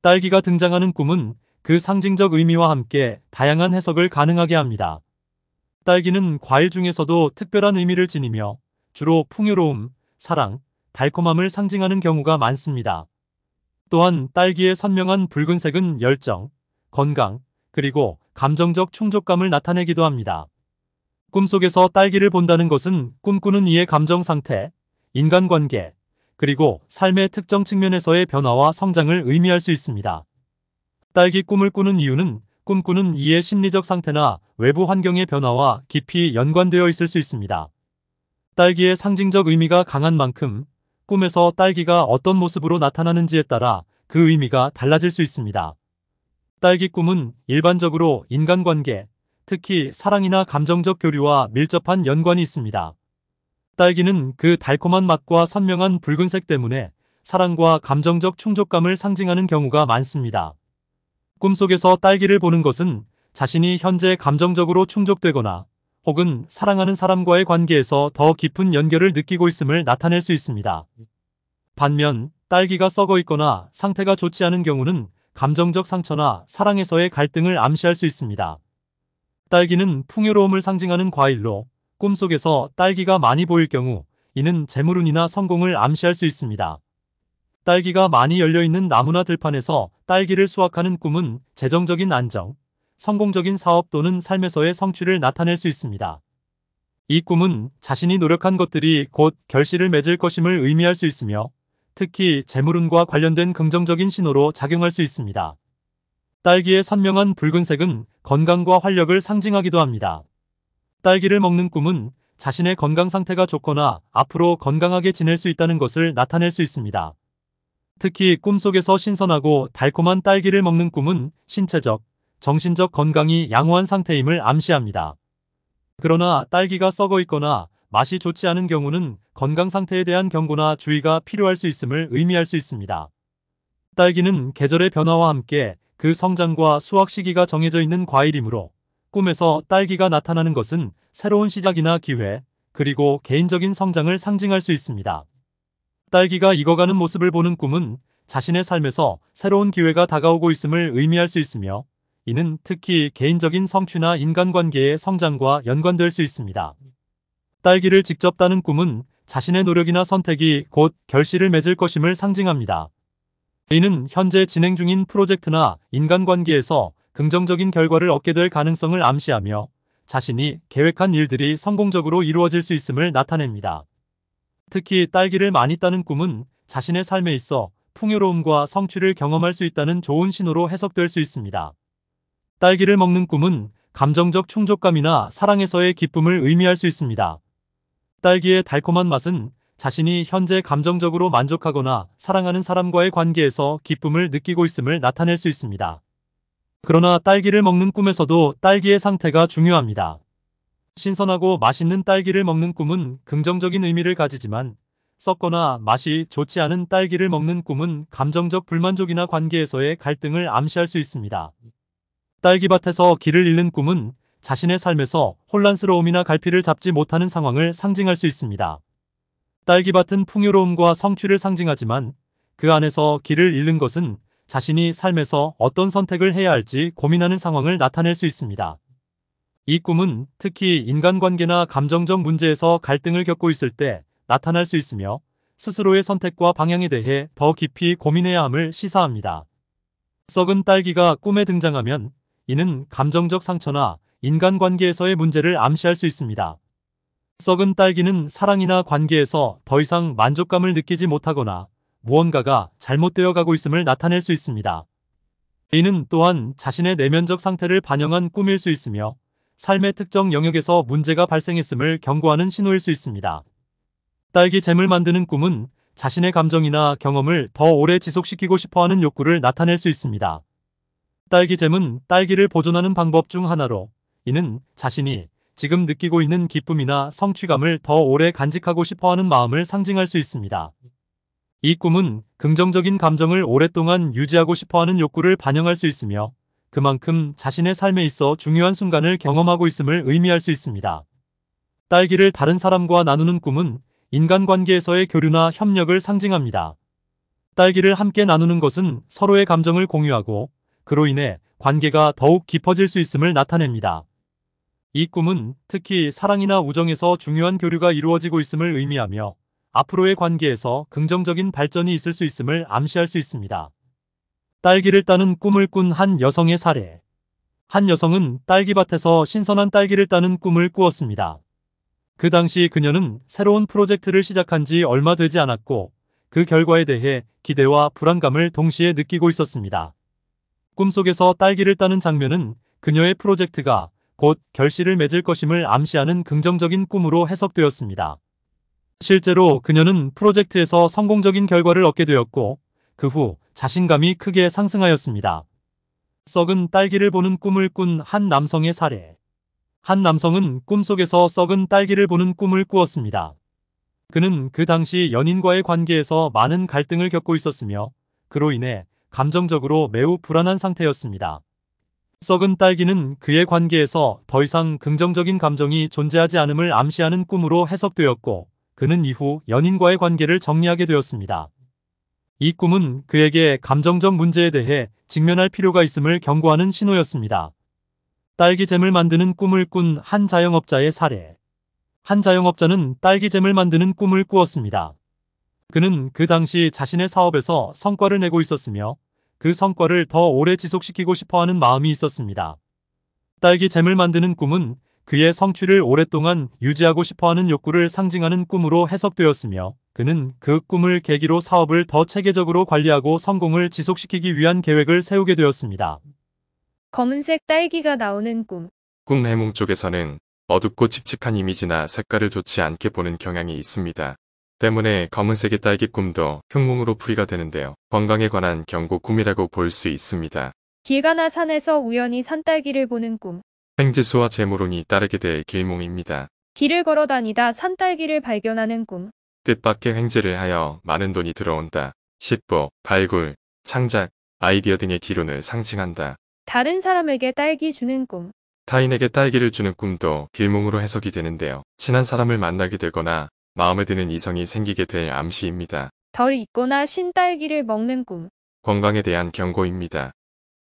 딸기가 등장하는 꿈은 그 상징적 의미와 함께 다양한 해석을 가능하게 합니다. 딸기는 과일 중에서도 특별한 의미를 지니며 주로 풍요로움, 사랑, 달콤함을 상징하는 경우가 많습니다. 또한 딸기의 선명한 붉은색은 열정, 건강, 그리고 감정적 충족감을 나타내기도 합니다. 꿈속에서 딸기를 본다는 것은 꿈꾸는 이의 감정 상태, 인간관계, 그리고 삶의 특정 측면에서의 변화와 성장을 의미할 수 있습니다. 딸기 꿈을 꾸는 이유는 꿈꾸는 이의 심리적 상태나 외부 환경의 변화와 깊이 연관되어 있을 수 있습니다. 딸기의 상징적 의미가 강한 만큼 꿈에서 딸기가 어떤 모습으로 나타나는지에 따라 그 의미가 달라질 수 있습니다. 딸기 꿈은 일반적으로 인간관계, 특히 사랑이나 감정적 교류와 밀접한 연관이 있습니다. 딸기는 그 달콤한 맛과 선명한 붉은색 때문에 사랑과 감정적 충족감을 상징하는 경우가 많습니다. 꿈속에서 딸기를 보는 것은 자신이 현재 감정적으로 충족되거나 혹은 사랑하는 사람과의 관계에서 더 깊은 연결을 느끼고 있음을 나타낼 수 있습니다. 반면 딸기가 썩어 있거나 상태가 좋지 않은 경우는 감정적 상처나 사랑에서의 갈등을 암시할 수 있습니다. 딸기는 풍요로움을 상징하는 과일로 꿈속에서 딸기가 많이 보일 경우 이는 재물운이나 성공을 암시할 수 있습니다. 딸기가 많이 열려있는 나무나 들판에서 딸기를 수확하는 꿈은 재정적인 안정, 성공적인 사업 또는 삶에서의 성취를 나타낼 수 있습니다. 이 꿈은 자신이 노력한 것들이 곧 결실을 맺을 것임을 의미할 수 있으며 특히 재물운과 관련된 긍정적인 신호로 작용할 수 있습니다. 딸기의 선명한 붉은색은 건강과 활력을 상징하기도 합니다. 딸기를 먹는 꿈은 자신의 건강 상태가 좋거나 앞으로 건강하게 지낼 수 있다는 것을 나타낼 수 있습니다. 특히 꿈속에서 신선하고 달콤한 딸기를 먹는 꿈은 신체적, 정신적 건강이 양호한 상태임을 암시합니다. 그러나 딸기가 썩어 있거나 맛이 좋지 않은 경우는 건강 상태에 대한 경고나 주의가 필요할 수 있음을 의미할 수 있습니다. 딸기는 계절의 변화와 함께 그 성장과 수확 시기가 정해져 있는 과일이므로 꿈에서 딸기가 나타나는 것은 새로운 시작이나 기회, 그리고 개인적인 성장을 상징할 수 있습니다. 딸기가 익어가는 모습을 보는 꿈은 자신의 삶에서 새로운 기회가 다가오고 있음을 의미할 수 있으며, 이는 특히 개인적인 성취나 인간관계의 성장과 연관될 수 있습니다. 딸기를 직접 따는 꿈은 자신의 노력이나 선택이 곧 결실을 맺을 것임을 상징합니다. 이는 현재 진행 중인 프로젝트나 인간관계에서 긍정적인 결과를 얻게 될 가능성을 암시하며 자신이 계획한 일들이 성공적으로 이루어질 수 있음을 나타냅니다. 특히 딸기를 많이 따는 꿈은 자신의 삶에 있어 풍요로움과 성취를 경험할 수 있다는 좋은 신호로 해석될 수 있습니다. 딸기를 먹는 꿈은 감정적 충족감이나 사랑에서의 기쁨을 의미할 수 있습니다. 딸기의 달콤한 맛은 자신이 현재 감정적으로 만족하거나 사랑하는 사람과의 관계에서 기쁨을 느끼고 있음을 나타낼 수 있습니다. 그러나 딸기를 먹는 꿈에서도 딸기의 상태가 중요합니다. 신선하고 맛있는 딸기를 먹는 꿈은 긍정적인 의미를 가지지만 썩거나 맛이 좋지 않은 딸기를 먹는 꿈은 감정적 불만족이나 관계에서의 갈등을 암시할 수 있습니다. 딸기밭에서 길을 잃는 꿈은 자신의 삶에서 혼란스러움이나 갈피를 잡지 못하는 상황을 상징할 수 있습니다. 딸기밭은 풍요로움과 성취를 상징하지만 그 안에서 길을 잃는 것은 자신이 삶에서 어떤 선택을 해야 할지 고민하는 상황을 나타낼 수 있습니다. 이 꿈은 특히 인간관계나 감정적 문제에서 갈등을 겪고 있을 때 나타날 수 있으며 스스로의 선택과 방향에 대해 더 깊이 고민해야 함을 시사합니다. 썩은 딸기가 꿈에 등장하면 이는 감정적 상처나 인간관계에서의 문제를 암시할 수 있습니다. 썩은 딸기는 사랑이나 관계에서 더 이상 만족감을 느끼지 못하거나 무언가가 잘못되어 가고 있음을 나타낼 수 있습니다. 이는 또한 자신의 내면적 상태를 반영한 꿈일 수 있으며 삶의 특정 영역에서 문제가 발생했음을 경고하는 신호일 수 있습니다. 딸기 잼을 만드는 꿈은 자신의 감정이나 경험을 더 오래 지속시키고 싶어하는 욕구를 나타낼 수 있습니다. 딸기잼은 딸기를 보존하는 방법 중 하나로 이는 자신이 지금 느끼고 있는 기쁨이나 성취감을 더 오래 간직하고 싶어하는 마음을 상징할 수 있습니다. 이 꿈은 긍정적인 감정을 오랫동안 유지하고 싶어하는 욕구를 반영할 수 있으며 그만큼 자신의 삶에 있어 중요한 순간을 경험하고 있음을 의미할 수 있습니다. 딸기를 다른 사람과 나누는 꿈은 인간관계에서의 교류나 협력을 상징합니다. 딸기를 함께 나누는 것은 서로의 감정을 공유하고 그로 인해 관계가 더욱 깊어질 수 있음을 나타냅니다. 이 꿈은 특히 사랑이나 우정에서 중요한 교류가 이루어지고 있음을 의미하며 앞으로의 관계에서 긍정적인 발전이 있을 수 있음을 암시할 수 있습니다. 딸기를 따는 꿈을 꾼 한 여성의 사례 한 여성은 딸기밭에서 신선한 딸기를 따는 꿈을 꾸었습니다. 그 당시 그녀는 새로운 프로젝트를 시작한 지 얼마 되지 않았고 그 결과에 대해 기대와 불안감을 동시에 느끼고 있었습니다. 꿈속에서 딸기를 따는 장면은 그녀의 프로젝트가 곧 결실을 맺을 것임을 암시하는 긍정적인 꿈으로 해석되었습니다. 실제로 그녀는 프로젝트에서 성공적인 결과를 얻게 되었고 그 후 자신감이 크게 상승하였습니다. 썩은 딸기를 보는 꿈을 꾼 한 남성의 사례 한 남성은 꿈속에서 썩은 딸기를 보는 꿈을 꾸었습니다. 그는 그 당시 연인과의 관계에서 많은 갈등을 겪고 있었으며 그로 인해 감정적으로 매우 불안한 상태였습니다. 썩은 딸기는 그의 관계에서 더 이상 긍정적인 감정이 존재하지 않음을 암시하는 꿈으로 해석되었고 그는 이후 연인과의 관계를 정리하게 되었습니다. 이 꿈은 그에게 감정적 문제에 대해 직면할 필요가 있음을 경고하는 신호였습니다. 딸기잼을 만드는 꿈을 꾼 한 자영업자의 사례 한 자영업자는 딸기잼을 만드는 꿈을 꾸었습니다. 그는 그 당시 자신의 사업에서 성과를 내고 있었으며 그 성과를 더 오래 지속시키고 싶어하는 마음이 있었습니다. 딸기잼을 만드는 꿈은 그의 성취를 오랫동안 유지하고 싶어하는 욕구를 상징하는 꿈으로 해석되었으며 그는 그 꿈을 계기로 사업을 더 체계적으로 관리하고 성공을 지속시키기 위한 계획을 세우게 되었습니다. 검은색 딸기가 나오는 꿈 꿈 해몽 쪽에서는 어둡고 칙칙한 이미지나 색깔을 좋지 않게 보는 경향이 있습니다. 때문에 검은색의 딸기 꿈도 흉몽으로 풀이가 되는데요. 건강에 관한 경고 꿈이라고 볼 수 있습니다. 길가나 산에서 우연히 산딸기를 보는 꿈 횡지수와 재물운이 따르게 될 길몽입니다. 길을 걸어 다니다 산딸기를 발견하는 꿈. 뜻밖의 횡재를 하여 많은 돈이 들어온다. 식보, 발굴, 창작, 아이디어 등의 기운을 상징한다. 다른 사람에게 딸기 주는 꿈. 타인에게 딸기를 주는 꿈도 길몽으로 해석이 되는데요. 친한 사람을 만나게 되거나 마음에 드는 이성이 생기게 될 암시입니다. 덜 익거나 신딸기를 먹는 꿈. 건강에 대한 경고입니다.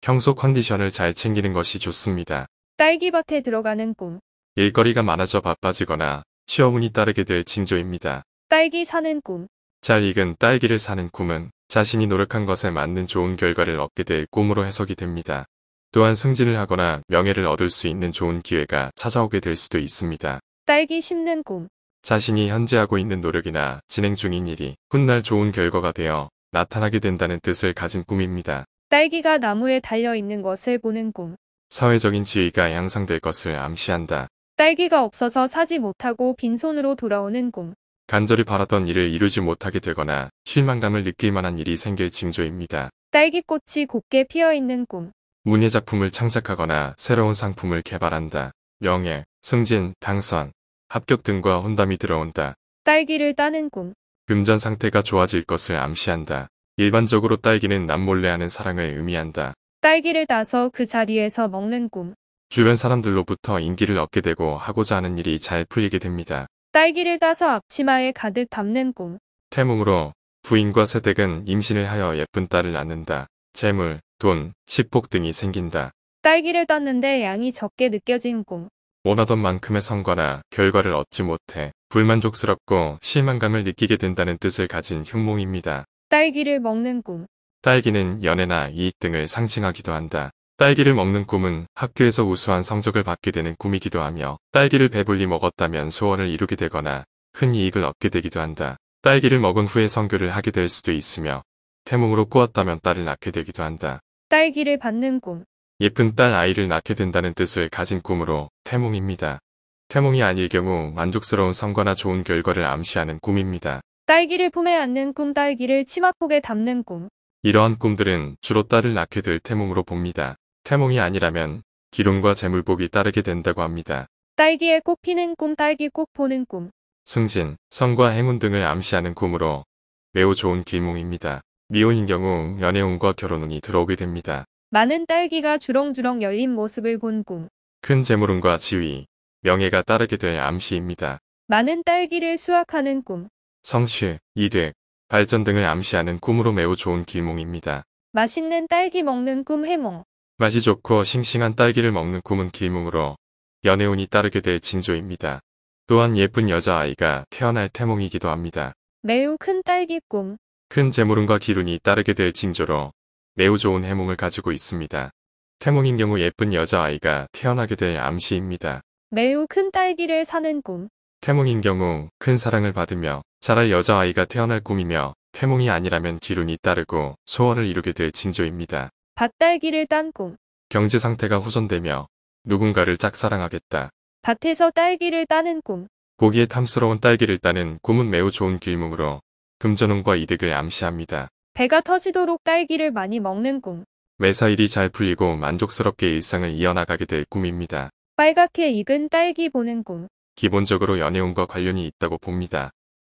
평소 컨디션을 잘 챙기는 것이 좋습니다. 딸기밭에 들어가는 꿈. 일거리가 많아져 바빠지거나 시어문이 따르게 될 징조입니다. 딸기 사는 꿈. 잘 익은 딸기를 사는 꿈은 자신이 노력한 것에 맞는 좋은 결과를 얻게 될 꿈으로 해석이 됩니다. 또한 승진을 하거나 명예를 얻을 수 있는 좋은 기회가 찾아오게 될 수도 있습니다. 딸기 심는 꿈. 자신이 현재 하고 있는 노력이나 진행 중인 일이 훗날 좋은 결과가 되어 나타나게 된다는 뜻을 가진 꿈입니다. 딸기가 나무에 달려 있는 것을 보는 꿈. 사회적인 지위가 향상될 것을 암시한다. 딸기가 없어서 사지 못하고 빈손으로 돌아오는 꿈. 간절히 바라던 일을 이루지 못하게 되거나 실망감을 느낄 만한 일이 생길 징조입니다. 딸기꽃이 곱게 피어있는 꿈. 문예 작품을 창작하거나 새로운 상품을 개발한다. 명예, 승진, 당선, 합격 등과 혼담이 들어온다. 딸기를 따는 꿈. 금전 상태가 좋아질 것을 암시한다. 일반적으로 딸기는 남몰래 하는 사랑을 의미한다. 딸기를 따서 그 자리에서 먹는 꿈. 주변 사람들로부터 인기를 얻게 되고 하고자 하는 일이 잘 풀리게 됩니다. 딸기를 따서 앞치마에 가득 담는 꿈. 태몽으로 부인과 새댁은 임신을 하여 예쁜 딸을 낳는다. 재물, 돈, 식복 등이 생긴다. 딸기를 땄는데 양이 적게 느껴진 꿈. 원하던 만큼의 성과나 결과를 얻지 못해 불만족스럽고 실망감을 느끼게 된다는 뜻을 가진 흉몽입니다. 딸기를 먹는 꿈. 딸기는 연애나 이익 등을 상징하기도 한다. 딸기를 먹는 꿈은 학교에서 우수한 성적을 받게 되는 꿈이기도 하며 딸기를 배불리 먹었다면 소원을 이루게 되거나 큰 이익을 얻게 되기도 한다. 딸기를 먹은 후에 성교를 하게 될 수도 있으며 태몽으로 꾸었다면 딸을 낳게 되기도 한다. 딸기를 받는 꿈 예쁜 딸 아이를 낳게 된다는 뜻을 가진 꿈으로 태몽입니다. 태몽이 아닐 경우 만족스러운 성과나 좋은 결과를 암시하는 꿈입니다. 딸기를 품에 안는 꿈, 딸기를 치마폭에 담는 꿈. 이러한 꿈들은 주로 딸을 낳게 될 태몽으로 봅니다. 태몽이 아니라면 기름과 재물복이 따르게 된다고 합니다. 딸기에 꽃 피는 꿈, 딸기 꽃 보는 꿈. 승진, 성과 행운 등을 암시하는 꿈으로 매우 좋은 길몽입니다. 미혼인 경우 연애운과 결혼운이 들어오게 됩니다. 많은 딸기가 주렁주렁 열린 모습을 본 꿈. 큰 재물운과 지위, 명예가 따르게 될 암시입니다. 많은 딸기를 수확하는 꿈. 성취, 이득, 발전 등을 암시하는 꿈으로 매우 좋은 길몽입니다. 맛있는 딸기 먹는 꿈 해몽 맛이 좋고 싱싱한 딸기를 먹는 꿈은 길몽으로 연애운이 따르게 될 징조입니다. 또한 예쁜 여자아이가 태어날 태몽이기도 합니다. 매우 큰 딸기 꿈큰 재물운과 기운이 따르게 될 징조로 매우 좋은 해몽을 가지고 있습니다. 태몽인 경우 예쁜 여자아이가 태어나게 될 암시입니다. 매우 큰 딸기를 사는 꿈 태몽인 경우 큰 사랑을 받으며 차라리 여자아이가 태어날 꿈이며 쾌몽이 아니라면 기운이 따르고 소원을 이루게 될 징조입니다. 밭딸기를 딴 꿈. 경제 상태가 호전되며 누군가를 짝사랑하겠다. 밭에서 딸기를 따는 꿈. 보기에 탐스러운 딸기를 따는 꿈은 매우 좋은 길몽으로 금전운과 이득을 암시합니다. 배가 터지도록 딸기를 많이 먹는 꿈. 매사 일이 잘 풀리고 만족스럽게 일상을 이어나가게 될 꿈입니다. 빨갛게 익은 딸기 보는 꿈. 기본적으로 연애운과 관련이 있다고 봅니다.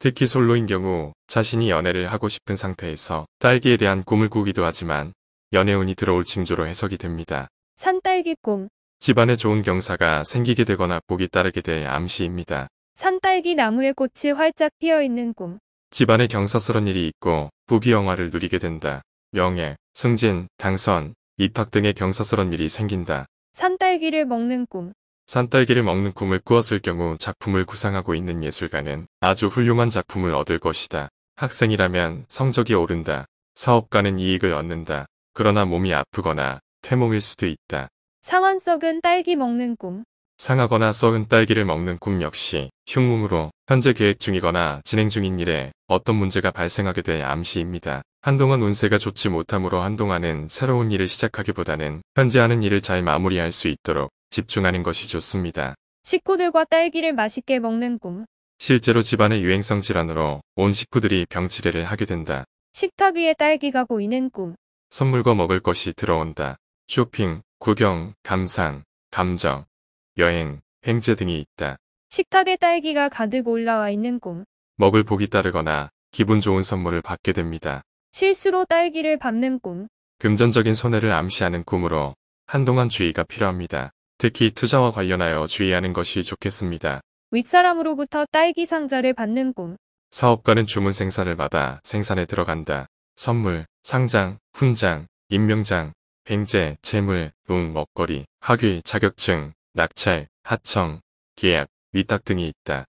특히 솔로인 경우 자신이 연애를 하고 싶은 상태에서 딸기에 대한 꿈을 꾸기도 하지만 연애운이 들어올 징조로 해석이 됩니다. 산딸기 꿈 집안에 좋은 경사가 생기게 되거나 복이 따르게 될 암시입니다. 산딸기 나무에 꽃이 활짝 피어있는 꿈 집안에 경사스런 일이 있고 부귀영화를 누리게 된다. 명예, 승진, 당선, 입학 등의 경사스런 일이 생긴다. 산딸기를 먹는 꿈 산딸기를 먹는 꿈을 꾸었을 경우 작품을 구상하고 있는 예술가는 아주 훌륭한 작품을 얻을 것이다. 학생이라면 성적이 오른다. 사업가는 이익을 얻는다. 그러나 몸이 아프거나 태몽일 수도 있다. 상한 썩은 딸기 먹는 꿈 상하거나 썩은 딸기를 먹는 꿈 역시 흉몽으로 현재 계획 중이거나 진행 중인 일에 어떤 문제가 발생하게 될 암시입니다. 한동안 운세가 좋지 못함으로 한동안은 새로운 일을 시작하기보다는 현재 하는 일을 잘 마무리할 수 있도록 집중하는 것이 좋습니다. 식구들과 딸기를 맛있게 먹는 꿈. 실제로 집안의 유행성 질환으로 온 식구들이 병치레를 하게 된다. 식탁 위에 딸기가 보이는 꿈. 선물과 먹을 것이 들어온다. 쇼핑, 구경, 감상, 감정, 여행, 횡재 등이 있다. 식탁에 딸기가 가득 올라와 있는 꿈. 먹을 복이 따르거나 기분 좋은 선물을 받게 됩니다. 실수로 딸기를 밟는 꿈. 금전적인 손해를 암시하는 꿈으로 한동안 주의가 필요합니다. 특히 투자와 관련하여 주의하는 것이 좋겠습니다. 윗사람으로부터 딸기 상자를 받는 꿈. 사업가는 주문 생산을 받아 생산에 들어간다. 선물, 상장, 훈장, 임명장, 뱅제, 재물, 돈, 먹거리, 학위, 자격증, 낙찰, 하청, 계약, 위탁 등이 있다.